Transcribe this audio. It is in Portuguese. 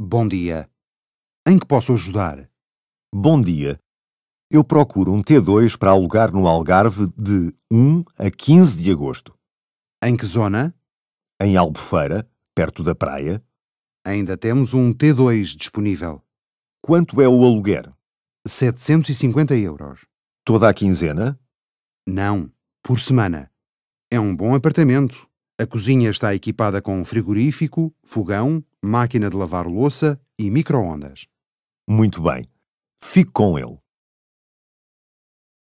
Bom dia. Em que posso ajudar? Bom dia. Eu procuro um T2 para alugar no Algarve de 1 a 15 de agosto. Em que zona? Em Albufeira, perto da praia. Ainda temos um T2 disponível. Quanto é o aluguer? 750 euros. Toda a quinzena? Não, por semana. É um bom apartamento. A cozinha está equipada com frigorífico, fogão máquina de lavar louça e micro-ondas. Muito bem. Fico com ele.